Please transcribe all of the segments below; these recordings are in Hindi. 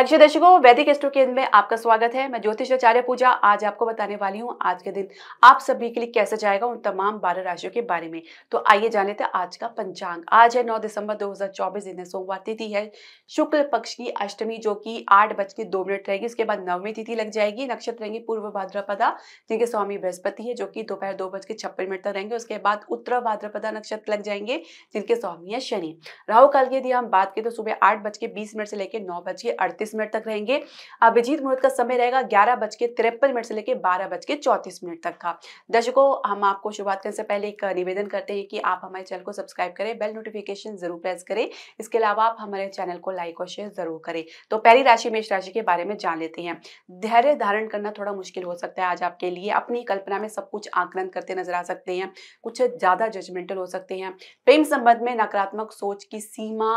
हर्षिय हाँ दर्शकों वैदिक एस्ट्रो केंद्र में आपका स्वागत है मैं ज्योतिष आचार्य पूजा आज आपको बताने वाली हूँ आज के दिन आप सभी के लिए कैसे जाएगा उन तमाम बारह राशियों के बारे में तो आइए जाने थे आज का पंचांग आज है 9 दिसंबर 2024 दिन है सोमवार तिथि है शुक्ल पक्ष की अष्टमी जो कि आठ बज के दो मिनट रहेगी उसके बाद नवमी तिथि लग जाएगी नक्षत्र रहेंगे पूर्व भाद्रपदा जिनके स्वामी बृहस्पति है जो कि दोपहर दो बज के छप्पन मिनट तक रहेंगे उसके बाद उत्तर भाद्रपदा नक्षत्र लग जाएंगे जिनके स्वामी है शनि राहुकाल की यदि हम बात करें तो सुबह आठ बज के बीस मिनट से लेकर नौ बज के अड़तीस तीस मिनट तक रहेंगे अभिजीत मुहूर्त का समय रहेगा ग्यारह बज के तिरपन मिनट से लेकर बारह बज के चौंतीस मिनट तक का दर्शकों हम आपको शुरुआत करने से पहले एक निवेदन करते हैं कि आप हमारे चैनल को सब्सक्राइब करें बेल नोटिफिकेशन जरूर प्रेस करें इसके अलावा आप हमारे चैनल को लाइक और शेयर जरूर करें तो पहली राशि मेष राशि के बारे में जान लेते हैं धैर्य धारण करना थोड़ा मुश्किल हो सकता है आज आपके लिए अपनी कल्पना में सब कुछ आकलन करते नजर आ सकते हैं कुछ ज्यादा जजमेंटल हो सकते हैं प्रेम संबंध में नकारात्मक सोच की सीमा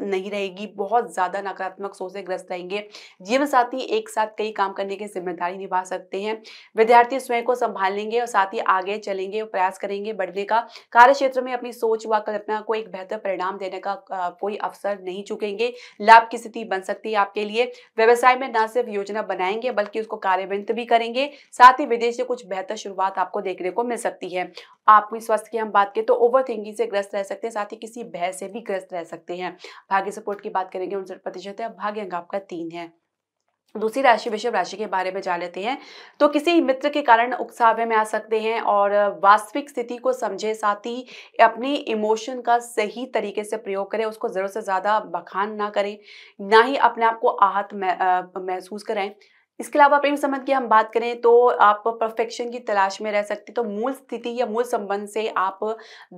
नहीं रहेगी बहुत ज्यादा नकारात्मक सोच से ग्रस्त व्यस्त रहेंगे जीवन साथी एक साथ कई काम करने की जिम्मेदारी निभा सकते हैं विद्यार्थी स्वयं को संभाल लेंगे और साथ ही आगे चलेंगे और प्रयास करेंगे बढ़ने का कार्य क्षेत्र में अपनी सोच व कल्पना को एक बेहतर परिणाम देने का कोई अवसर नहीं चुकेंगे लाभ की स्थिति बन सकती है आपके लिए व्यवसाय में न सिर्फ योजना बनाएंगे बल्कि उसको कार्यविंत भी करेंगे साथ ही विदेश से कुछ बेहतर शुरुआत आपको देखने को मिल सकती है आपकी स्वास्थ्य की हम बात करें तो ओवर थिंकिंग से ग्रस्त रह सकते हैं साथ ही किसी भय से भी ग्रस्त रह सकते हैं भाग्य सपोर्ट की बात करेंगे उनसठ प्रतिशत है भाग्य अंक आपका तीन है दूसरी राशि विषय राशि के बारे में जान लेते हैं तो किसी मित्र के कारण उकसावे में आ सकते हैं और वास्तविक स्थिति को समझे साथ ही अपने इमोशन का सही तरीके से प्रयोग करें उसको ज़रूरत से ज़्यादा बखान ना करें ना ही अपने आप को आहत महसूस कराएं इसके अलावा प्रेम संबंध की हम बात करें तो आप परफेक्शन की तलाश में रह सकते तो मूल स्थिति या मूल संबंध से आप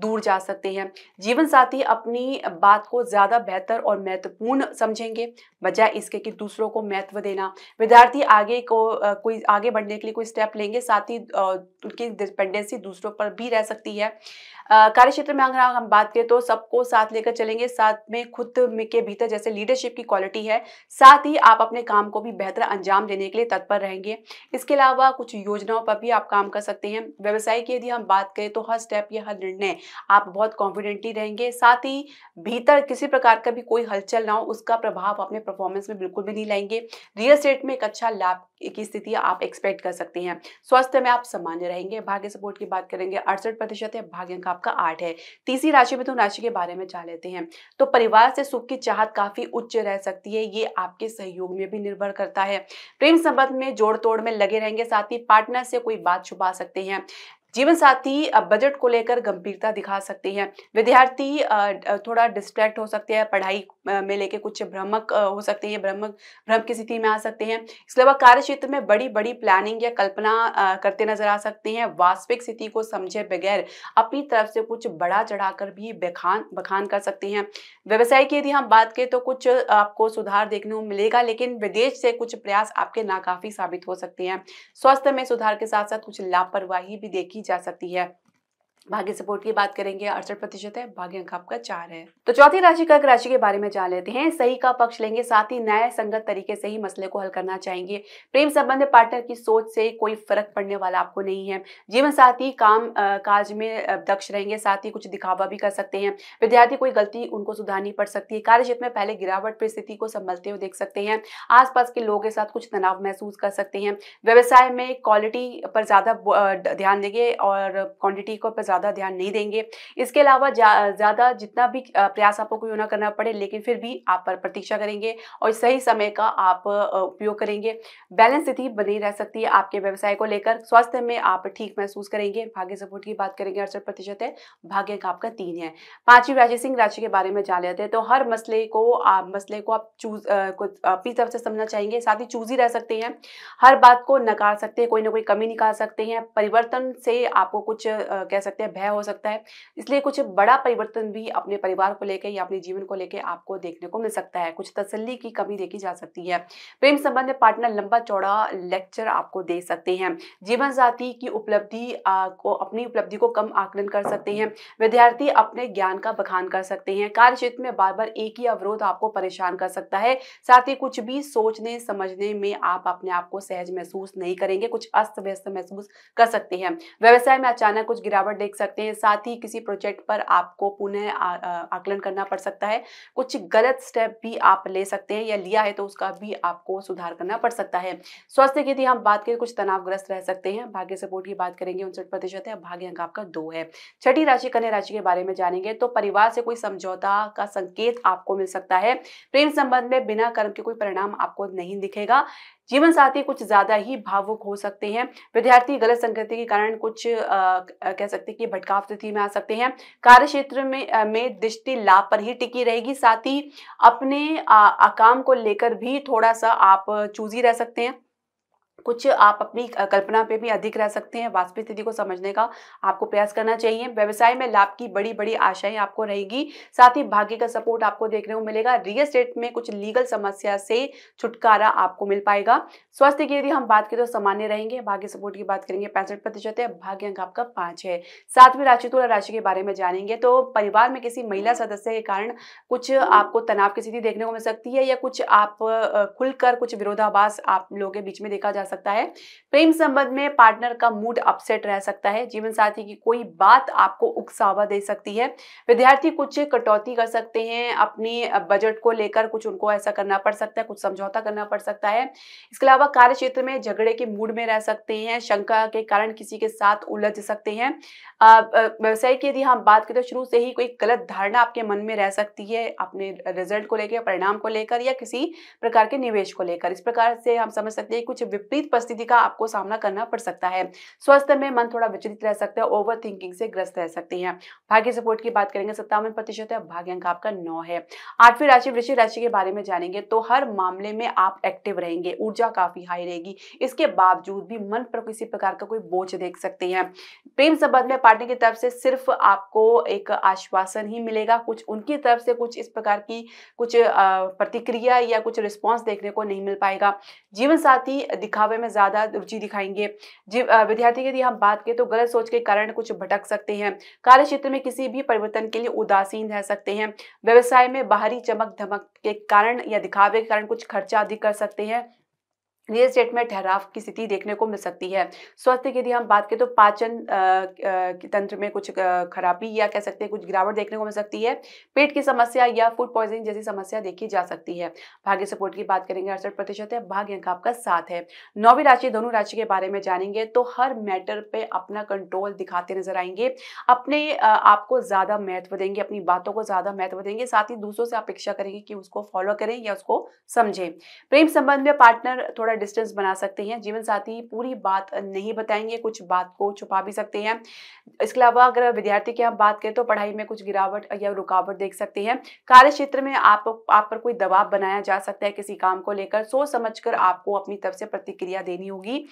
दूर जा सकते हैं जीवन साथी अपनी बात को ज़्यादा बेहतर और महत्वपूर्ण समझेंगे बजाय इसके कि दूसरों को महत्व देना विद्यार्थी आगे को कोई आगे बढ़ने के लिए कोई स्टेप लेंगे साथ ही उनकी डिपेंडेंसी दूसरों पर भी रह सकती है कार्य क्षेत्र में अगर हम बात करें तो सबको साथ लेकर चलेंगे साथ में खुद के भीतर जैसे लीडरशिप की क्वालिटी है साथ ही आप अपने काम को भी बेहतर अंजाम देने देने के लिए तत्पर रहेंगे इसके अलावा कुछ योजनाओं पर भी आप काम कर सकते हैं व्यवसाय की यदि हम बात करें तो हर स्टेप या हर निर्णय आप बहुत कॉन्फिडेंटली रहेंगे साथ ही भीतर किसी प्रकार का भी कोई हलचल ना हो उसका प्रभाव अपने परफॉर्मेंस में बिल्कुल भी नहीं लाएंगे रियल स्टेट में एक अच्छा लाभ की स्थिति आप एक्सपेक्ट कर सकते हैं स्वास्थ्य में आप सामान्य रहेंगे भाग्य सपोर्ट की बात करेंगे अड़सठ प्रतिशत है भाग्य अंक आपका आठ है तीसरी राशि मिथुन राशि के बारे में जान लेते हैं तो परिवार से सुख की चाहत काफी उच्च रह सकती है ये आपके सहयोग में भी निर्भर करता है प्रेम संबंध में जोड़ तोड़ में लगे रहेंगे साथ ही पार्टनर से कोई बात छुपा सकते हैं जीवन साथी बजट को लेकर गंभीरता दिखा सकते हैं विद्यार्थी थोड़ा डिस्ट्रैक्ट हो सकते हैं पढ़ाई में लेके कुछ भ्रमक हो सकते हैं भ्रमक भ्रम की स्थिति में आ सकते हैं इसके अलावा कार्य क्षेत्र में बड़ी बड़ी प्लानिंग या कल्पना करते नजर आ सकते हैं वास्तविक स्थिति को समझे बगैर अपनी तरफ से कुछ बड़ा चढ़ाकर भी बखान बखान कर सकते हैं व्यवसाय की यदि हम बात करें तो कुछ आपको सुधार देखने को मिलेगा लेकिन विदेश से कुछ प्रयास आपके नाकाफी साबित हो सकते हैं स्वास्थ्य में सुधार के साथ साथ कुछ लापरवाही भी देखी जा सकती है भाग्य सपोर्ट की बात करेंगे अड़सठ प्रतिशत है भाग्य अंक आपका चार है तो चौथी राशि कर्क राशि के बारे में जान लेते हैं सही का पक्ष लेंगे साथ ही न्याय संगत तरीके से ही मसले को हल करना चाहेंगे प्रेम संबंध पार्टनर की सोच से कोई फर्क पड़ने वाला आपको नहीं है जीवन साथी काम आ, काज में दक्ष रहेंगे साथ ही कुछ दिखावा भी कर सकते हैं विद्यार्थी कोई गलती उनको सुधारनी पड़ सकती है कार्य क्षेत्र में पहले गिरावट पर स्थिति को संभलते हुए देख सकते हैं आसपास के लोगों के साथ कुछ तनाव महसूस कर सकते हैं व्यवसाय में क्वालिटी पर ज्यादा ध्यान देंगे और क्वान्टिटी को ज़्यादा ध्यान नहीं देंगे इसके अलावा ज़्यादा जितना भी प्रयास आपको क्यों ना करना पड़े लेकिन फिर भी आप पर प्रतीक्षा करेंगे और सही समय का आप उपयोग करेंगे बैलेंस स्थिति बनी रह सकती है आपके व्यवसाय को लेकर स्वास्थ्य में आप ठीक महसूस करेंगे भाग्य सपोर्ट की बात करेंगे अड़सठ प्रतिशत है भाग्य का आपका तीन है पांचवी राज्य सिंह राशि के बारे में जान लेते हैं तो हर मसले को आप मसले को आप चूज अपनी तरफ से समझना चाहेंगे साथ ही चूज ही रह सकते हैं हर बात को नकार सकते हैं कोई ना कोई कमी निकाल सकते हैं परिवर्तन से आपको कुछ कह सकते हैं सकते हैं भय हो सकता है इसलिए कुछ बड़ा परिवर्तन भी अपने परिवार को लेकर या अपने जीवन को लेकर आपको देखने को मिल सकता है कुछ तसल्ली की कमी देखी जा सकती है प्रेम संबंध में पार्टनर लंबा चौड़ा लेक्चर आपको दे सकते हैं जीवन साथी की उपलब्धि को अपनी उपलब्धि को कम आकलन कर सकते हैं विद्यार्थी अपने ज्ञान का बखान कर सकते हैं कार्य क्षेत्र में बार बार एक ही अवरोध आपको परेशान कर सकता है साथ ही कुछ भी सोचने समझने में आप अपने आप को सहज महसूस नहीं करेंगे कुछ अस्त व्यस्त महसूस कर सकते हैं व्यवसाय में अचानक कुछ गिरावट देख देख सकते हैं साथ ही किसी प्रोजेक्ट पर आपको पुनः आकलन करना पड़ सकता है कुछ गलत स्टेप भी आप ले सकते हैं या लिया है तो उसका भी आपको सुधार करना पड़ सकता है स्वास्थ्य की यदि हम बात करें कुछ तनावग्रस्त रह सकते हैं भाग्य सपोर्ट की बात करेंगे उनसठ प्रतिशत है भाग्य अंक आपका दो है छठी राशि कन्या राशि के बारे में जानेंगे तो परिवार से कोई समझौता का संकेत आपको मिल सकता है प्रेम संबंध में बिना कर्म के कोई परिणाम आपको नहीं दिखेगा जीवन साथी कुछ ज्यादा ही भावुक हो सकते हैं विद्यार्थी गलत संगति के कारण कुछ आ, कह सकते हैं कि भटकाव स्थिति में आ सकते हैं कार्य क्षेत्र में में दृष्टि लाभ पर ही टिकी रहेगी साथ ही अपने आ, काम को लेकर भी थोड़ा सा आप चूजी रह सकते हैं कुछ आप अपनी कल्पना पे भी अधिक रह सकते हैं वास्तविक स्थिति को समझने का आपको प्रयास करना चाहिए व्यवसाय में लाभ की बड़ी बड़ी आशाएं आपको रहेगी साथ ही भाग्य का सपोर्ट आपको देखने को मिलेगा रियल स्टेट में कुछ लीगल समस्या से छुटकारा आपको मिल पाएगा स्वास्थ्य की यदि हम बात करें तो सामान्य रहेंगे भाग्य सपोर्ट की बात करेंगे पैंसठ प्रतिशत है भाग्य अंक आपका पांच है सातवीं राशि तुला राशि के बारे में जानेंगे तो परिवार में किसी महिला सदस्य के कारण कुछ आपको तनाव की स्थिति देखने को मिल सकती है या कुछ आप खुलकर कुछ विरोधाभास आप लोगों के बीच में देखा जा सकता सकता है प्रेम संबंध में पार्टनर का मूड अपसेट रह सकता है जीवन साथी की कोई बात आपको उकसावा दे सकती है विद्यार्थी कुछ कटौती कर सकते हैं अपने बजट को लेकर कुछ उनको ऐसा करना पड़ सकता है कुछ समझौता करना पड़ सकता है इसके अलावा कार्य क्षेत्र में झगड़े के मूड में रह सकते हैं शंका के कारण किसी के साथ उलझ सकते हैं व्यवसाय की यदि हम बात करें तो शुरू से ही कोई गलत धारणा आपके मन में रह सकती है अपने रिजल्ट को लेकर परिणाम को लेकर या किसी प्रकार के निवेश को लेकर इस प्रकार से हम समझ सकते हैं कुछ विपरीत विपरीत परिस्थिति का आपको सामना करना पड़ सकता है स्वस्थ में मन थोड़ा विचलित रह सकता है ओवर थिंकिंग से ग्रस्त रह सकते हैं भाग्य सपोर्ट की बात करेंगे सत्तावन प्रतिशत है भाग्य अंक आपका नौ है आठवीं राशि वृश्चिक राशि के बारे में जानेंगे तो हर मामले में आप एक्टिव रहेंगे ऊर्जा काफी हाई रहेगी इसके बावजूद भी मन पर किसी प्रकार का कोई बोझ देख सकते हैं प्रेम संबंध में पार्टनर की तरफ से सिर्फ आपको एक आश्वासन ही मिलेगा कुछ उनकी तरफ से कुछ इस प्रकार की कुछ प्रतिक्रिया या कुछ रिस्पॉन्स देखने को नहीं मिल पाएगा जीवन साथी दिखावे दावे में ज़्यादा रुचि दिखाएंगे विद्यार्थी यदि हम बात करें तो गलत सोच के कारण कुछ भटक सकते हैं कार्य क्षेत्र में किसी भी परिवर्तन के लिए उदासीन रह सकते हैं व्यवसाय में बाहरी चमक धमक के कारण या दिखावे के कारण कुछ खर्चा अधिक कर सकते हैं रियल स्टेट में ठहराव की स्थिति देखने को मिल सकती है स्वास्थ्य की यदि हम बात करें तो पाचन तंत्र में कुछ खराबी या कह सकते हैं कुछ गिरावट देखने को मिल सकती है पेट की समस्या या फूड पॉइजनिंग जैसी समस्या देखी जा सकती है भाग्य सपोर्ट की बात करेंगे अड़सठ प्रतिशत है भाग्य अंक आपका साथ है नौवीं राशि धनु राशि के बारे में जानेंगे तो हर मैटर पर अपना कंट्रोल दिखाते नजर आएंगे अपने आप को ज़्यादा महत्व देंगे अपनी बातों को ज़्यादा महत्व देंगे साथ ही दूसरों से अपेक्षा करेंगे कि उसको फॉलो करें या उसको समझें प्रेम संबंध में पार्टनर थोड़ा पर डिस्टेंस बना सकते हैं जीवन साथी पूरी बात नहीं बताएंगे कुछ बात को छुपा भी सकते हैं इसके अलावा अगर विद्यार्थी की हम बात करें तो पढ़ाई में कुछ गिरावट या रुकावट देख सकते हैं कार्य क्षेत्र में आप आप पर कोई दबाव बनाया जा सकता है किसी काम को लेकर सोच समझ आपको अपनी तरफ से प्रतिक्रिया देनी होगी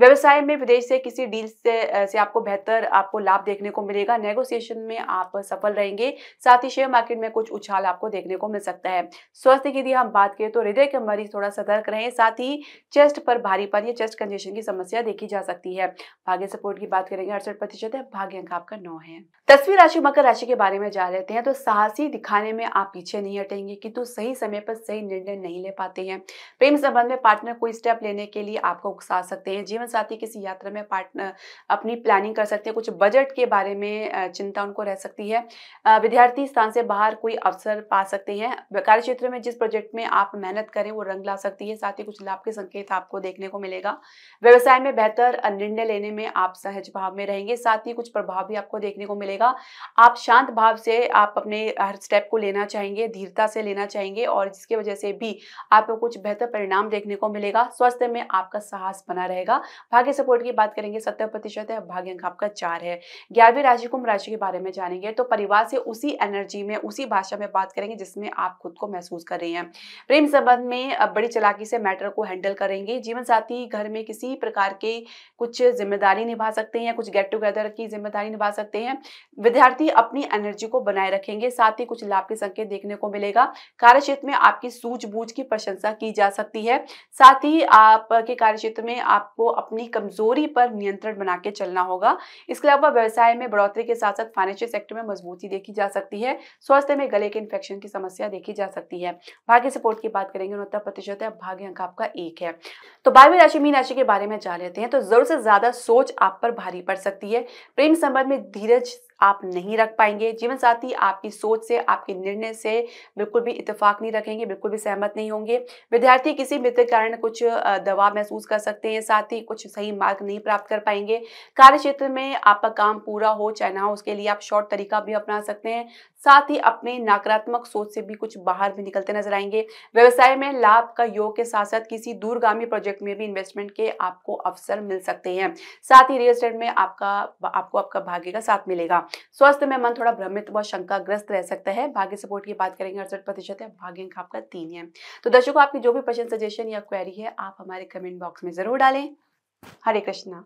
व्यवसाय में विदेश से किसी डील से से आपको बेहतर आपको लाभ देखने को मिलेगा नेगोशिएशन में आप सफल रहेंगे साथ ही शेयर मार्केट में कुछ उछाल आपको देखने को मिल सकता है स्वास्थ्य की यदि हम बात करें तो हृदय के मरीज थोड़ा सतर्क रहें साथ ही चेस्ट पर भारीपन या चेस्ट कंजेशन की समस्या देखी जा सकती है भाग्य सपोर्ट की बात करेंगे अड़सठ प्रतिशत है भाग्य अंक आपका नौ है तस्वीर राशि मकर राशि के बारे में जा लेते हैं तो साहसी दिखाने में आप पीछे नहीं हटेंगे तू सही समय पर सही निर्णय नहीं ले पाते हैं प्रेम संबंध में पार्टनर कोई स्टेप लेने के लिए आपको उकसा सकते हैं जीवन साथी किसी यात्रा में पार्टनर अपनी प्लानिंग कर सकते हैं कुछ बजट के बारे में चिंता उनको रह सकती है विद्यार्थी स्थान से बाहर कोई अवसर पा सकते हैं कार्य क्षेत्र में जिस प्रोजेक्ट में आप मेहनत करें वो रंग ला सकती है साथ ही कुछ लाभ के संकेत संकेत आपको देखने को मिलेगा व्यवसाय में बेहतर निर्णय लेने में आप सहज भाव में रहेंगे साथ ही कुछ प्रभाव भी आपको देखने को मिलेगा आप शांत भाव से आप अपने हर स्टेप को लेना चाहेंगे धीरता से लेना चाहेंगे और जिसकी वजह से भी आपको कुछ बेहतर परिणाम देखने को मिलेगा स्वास्थ्य में आपका साहस बना रहेगा भाग्य सपोर्ट की बात करेंगे सत्तर प्रतिशत है भाग्य अंक आपका चार है ग्यारहवीं राशि कुंभ राशि के बारे में जानेंगे तो परिवार से उसी एनर्जी में उसी भाषा में बात करेंगे जिसमें आप खुद को महसूस कर रहे हैं प्रेम संबंध में बड़ी चलाकी से मैटर को हैंडल कर करेंगे जीवन साथी घर में किसी प्रकार के कुछ जिम्मेदारी निभा सकते हैं या कुछ गेट टुगेदर की जिम्मेदारी निभा सकते हैं विद्यार्थी अपनी एनर्जी को बनाए रखेंगे साथ ही कुछ लाभ के संकेत देखने को मिलेगा कार्य क्षेत्र में आपकी सूझबूझ की प्रशंसा की जा सकती है साथ ही आपके कार्य क्षेत्र में आपको अपनी कमजोरी पर नियंत्रण बना के चलना होगा इसके अलावा व्यवसाय में बढ़ोतरी के साथ साथ फाइनेंशियल सेक्टर में मजबूती देखी जा सकती है स्वास्थ्य में गले के इन्फेक्शन की समस्या देखी जा सकती है भाग्य सपोर्ट की बात करेंगे उनहत्तर प्रतिशत है भाग्य अंक आपका एक है तो बारहवीं राशि मीन राशि के बारे में जान लेते हैं तो जरूर से ज्यादा सोच आप पर भारी पड़ सकती है प्रेम संबंध में धीरज आप नहीं रख पाएंगे जीवन साथी आपकी सोच से आपके निर्णय से बिल्कुल भी इतफाक नहीं रखेंगे बिल्कुल भी सहमत नहीं होंगे विद्यार्थी किसी मित्र कारण कुछ दबाव महसूस कर सकते हैं साथ ही कुछ सही मार्ग नहीं प्राप्त कर पाएंगे कार्य क्षेत्र में आपका काम पूरा हो चाहे ना हो उसके लिए आप शॉर्ट तरीका भी अपना सकते हैं साथ ही अपने नकारात्मक सोच से भी कुछ बाहर भी निकलते नजर आएंगे व्यवसाय में लाभ का योग के साथ साथ किसी दूरगामी प्रोजेक्ट में भी इन्वेस्टमेंट के आपको अवसर मिल सकते हैं साथ ही रियल स्टेट में आपका आपको आपका भाग्य का साथ मिलेगा स्वास्थ्य में मन थोड़ा भ्रमित व शंकाग्रस्त रह सकता है भाग्य सपोर्ट की बात करेंगे अड़सठ प्रतिशत है भाग्य अंक आपका तीन है तो दर्शकों आपकी जो भी क्वेश्चन सजेशन या क्वेरी है आप हमारे कमेंट बॉक्स में जरूर डालें हरे कृष्णा